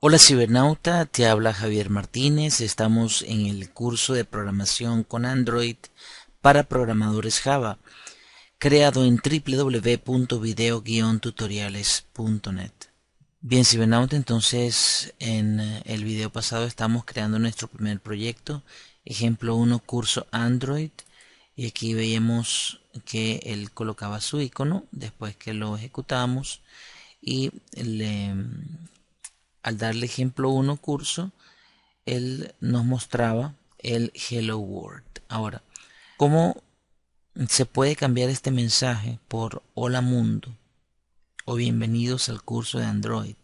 Hola cibernauta, te habla Javier Martínez, estamos en el curso de programación con Android para programadores Java, creado en www.video-tutoriales.net. Bien cibernauta, entonces en eh, el video pasado estamos creando nuestro primer proyecto, ejemplo 1 curso Android, y aquí veíamos que él colocaba su icono después que lo ejecutamos y le al darle ejemplo 1 curso, él nos mostraba el Hello World. Ahora, ¿cómo se puede cambiar este mensaje por Hola Mundo o Bienvenidos al curso de Android?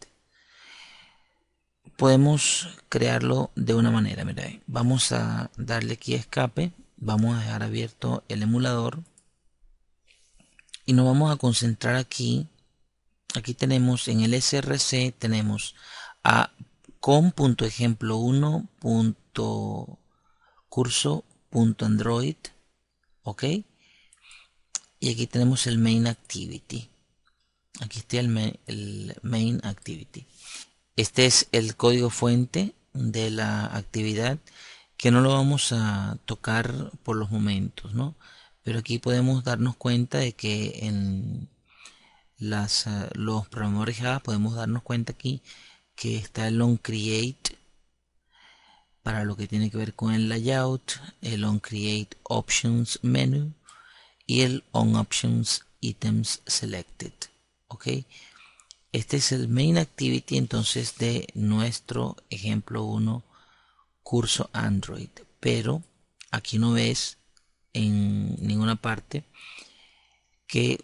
Podemos crearlo de una manera, mira, vamos a darle aquí escape, vamos a dejar abierto el emulador y nos vamos a concentrar aquí. Aquí tenemos en el SRC tenemos a com.ejemplo1.curso.android, ¿ok? Y aquí tenemos el main activity. Aquí está el main, activity. Este es el código fuente de la actividad que no lo vamos a tocar por los momentos, ¿no? Pero aquí podemos darnos cuenta de que en las, eh, los programadores Java podemos darnos cuenta aquí que está el OnCreate para lo que tiene que ver con el layout, el OnCreate Options Menu y el onOptionsItemsSelected Items Selected. ¿ok? Este es el main activity entonces de nuestro ejemplo 1 curso Android. Pero aquí no ves en ninguna parte que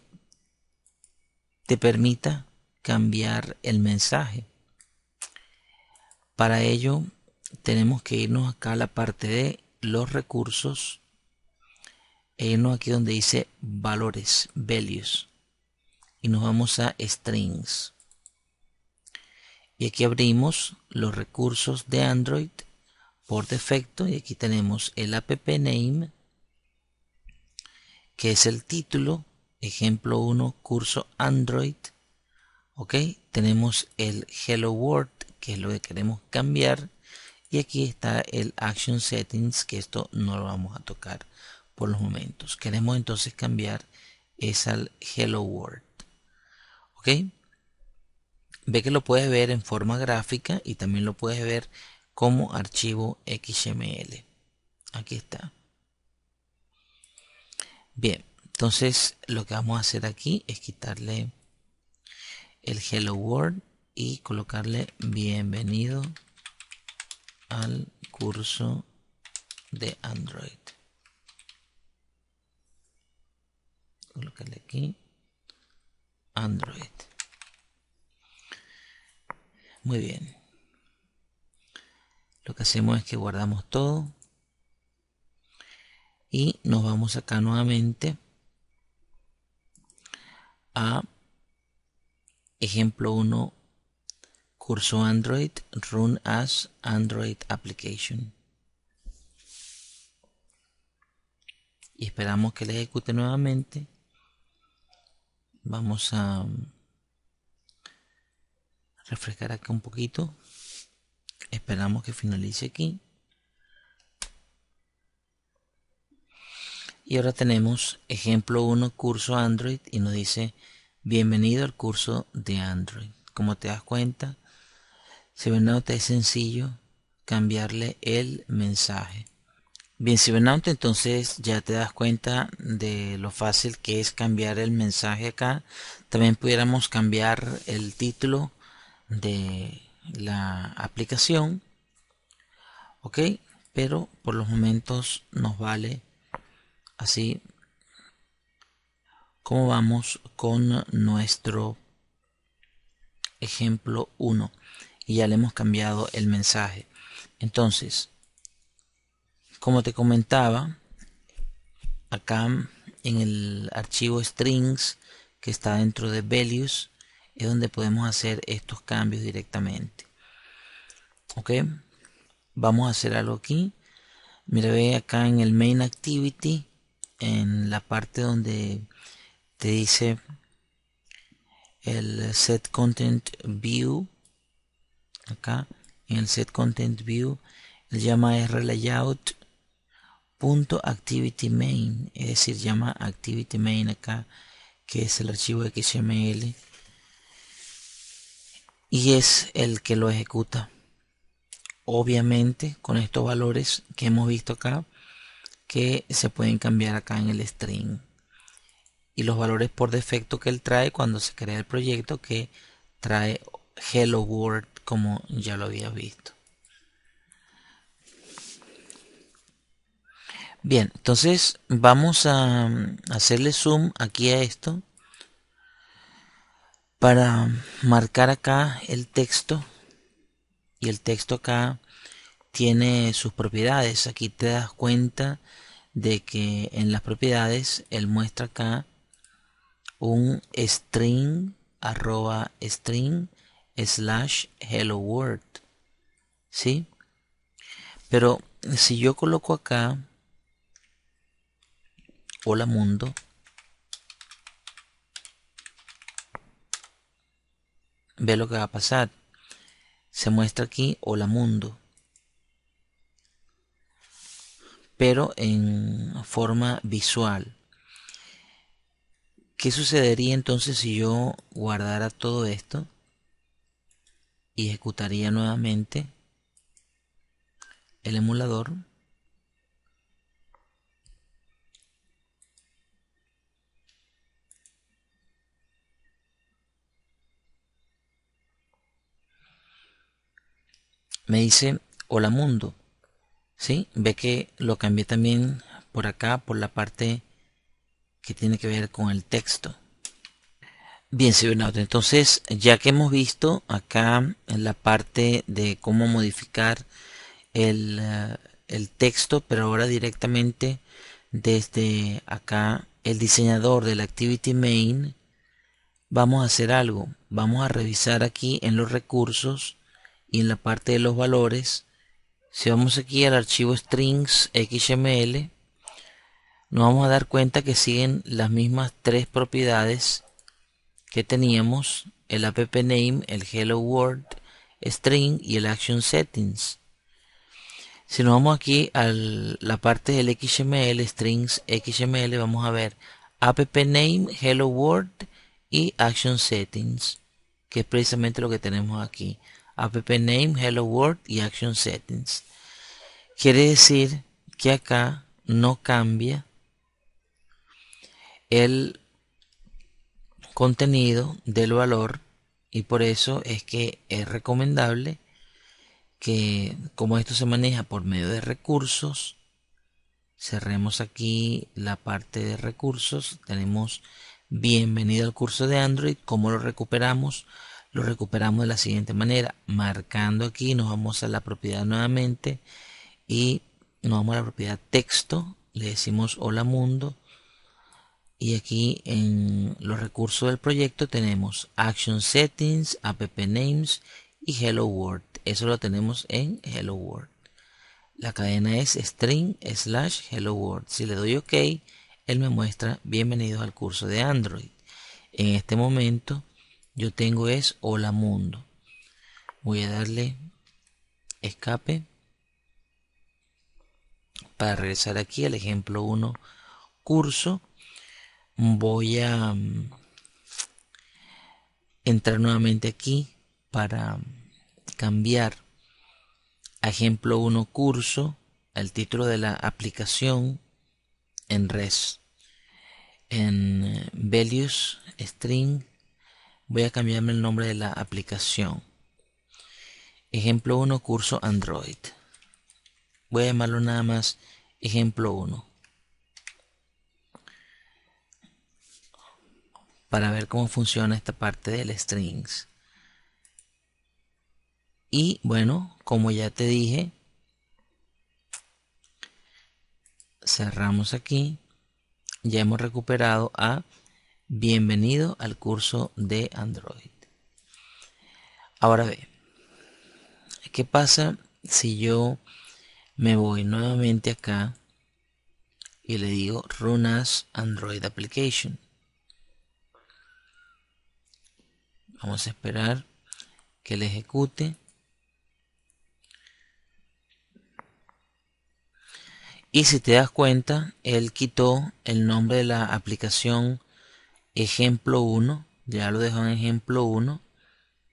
te permita cambiar el mensaje. Para ello tenemos que irnos acá a la parte de los recursos e irnos aquí donde dice valores, values. Y nos vamos a strings. Y aquí abrimos los recursos de Android por defecto. Y aquí tenemos el app name, que es el título. Ejemplo 1, curso Android. Ok, tenemos el Hello World que es lo que queremos cambiar. Y aquí está el Action Settings, que esto no lo vamos a tocar por los momentos. Queremos entonces cambiar es al Hello World. ¿Ok? Ve que lo puedes ver en forma gráfica y también lo puedes ver como archivo XML. Aquí está. Bien, entonces lo que vamos a hacer aquí es quitarle el Hello World y colocarle bienvenido al curso de Android. Colocarle aquí Android. Muy bien. Lo que hacemos es que guardamos todo y nos vamos acá nuevamente a ejemplo 1 curso Android Run as Android Application. Y esperamos que le ejecute nuevamente. Vamos a um, refrescar acá un poquito. Esperamos que finalice aquí. Y ahora tenemos ejemplo 1 curso Android y nos dice bienvenido al curso de Android. Como te das cuenta, nota es sencillo cambiarle el mensaje. Bien, Cibernauta, entonces ya te das cuenta de lo fácil que es cambiar el mensaje acá. También pudiéramos cambiar el título de la aplicación. Ok, pero por los momentos nos vale así como vamos con nuestro ejemplo 1 y ya le hemos cambiado el mensaje. Entonces, como te comentaba, acá en el archivo strings que está dentro de values es donde podemos hacer estos cambios directamente. Ok, vamos a hacer algo aquí. Mira, ve acá en el main activity, en la parte donde te dice el set content view acá en el set content view él llama r layout punto activity main es decir llama activity main acá que es el archivo xml y es el que lo ejecuta obviamente con estos valores que hemos visto acá que se pueden cambiar acá en el string y los valores por defecto que él trae cuando se crea el proyecto que trae hello world como ya lo había visto. Bien, entonces vamos a mm, hacerle zoom aquí a esto para marcar acá el texto y el texto acá tiene sus propiedades. Aquí te das cuenta de que en las propiedades él muestra acá un string arroba string slash hello world. ¿Sí? Pero si yo coloco acá hola mundo, ve lo que va a pasar. Se muestra aquí hola mundo. Pero en forma visual. ¿Qué sucedería entonces si yo guardara todo esto? y ejecutaría nuevamente el emulador me dice hola mundo ¿sí? ve que lo cambié también por acá por la parte que tiene que ver con el texto Bien, nauta. entonces ya que hemos visto acá en la parte de cómo modificar el, eh, el, texto, pero ahora directamente desde acá el diseñador del Activity Main, vamos a hacer algo. Vamos a revisar aquí en los recursos y en la parte de los valores. Si vamos aquí al archivo strings xml, nos vamos a dar cuenta que siguen las mismas tres propiedades que teníamos el app name, el hello world string y el action settings. Si nos vamos aquí a la parte del XML, strings XML, vamos a ver app name, hello world y action settings, que es precisamente lo que tenemos aquí. App name, hello world y action settings. Quiere decir que acá no cambia el contenido, del valor, y por eso es que es recomendable que como esto se maneja por medio de recursos, cerremos aquí la parte de recursos, tenemos bienvenido al curso de Android, ¿cómo lo recuperamos? Lo recuperamos de la siguiente manera, marcando aquí, nos vamos a la propiedad nuevamente y nos vamos a la propiedad texto, le decimos hola mundo, y aquí en los recursos del proyecto tenemos Action Settings, App Names y Hello World. Eso lo tenemos en Hello World. La cadena es string slash Hello World. Si le doy OK, él me muestra bienvenidos al curso de Android. En este momento yo tengo es Hola Mundo. Voy a darle escape para regresar aquí al ejemplo 1 curso voy a mm, entrar nuevamente aquí para mm, cambiar ejemplo 1 curso el título de la aplicación en res en eh, values string voy a cambiarme el nombre de la aplicación ejemplo 1 curso android voy a llamarlo nada más ejemplo 1 para ver cómo funciona esta parte del strings. Y bueno, como ya te dije, cerramos aquí. Ya hemos recuperado a bienvenido al curso de Android. Ahora ve, ¿qué pasa si yo me voy nuevamente acá y le digo runas Android Application? Vamos a esperar que le ejecute. Y si te das cuenta, él quitó el nombre de la aplicación ejemplo 1. Ya lo dejó en ejemplo 1.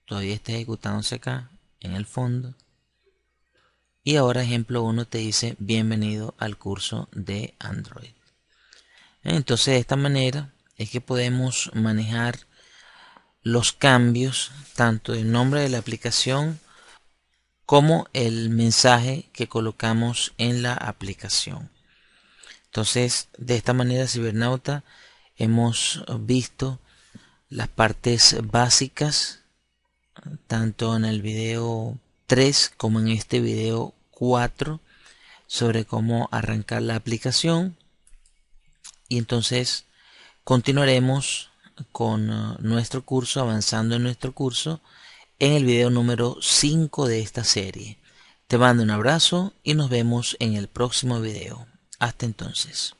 Todavía está ejecutándose acá en el fondo. Y ahora ejemplo 1 te dice bienvenido al curso de Android. Entonces de esta manera es que podemos manejar los cambios tanto del nombre de la aplicación como el mensaje que colocamos en la aplicación. Entonces, de esta manera, cibernauta, hemos visto las partes básicas, tanto en el video 3 como en este video 4, sobre cómo arrancar la aplicación. Y entonces continuaremos con eh, nuestro curso, avanzando en nuestro curso, en el video número 5 de esta serie. Te mando un abrazo y nos vemos en el próximo video. Hasta entonces.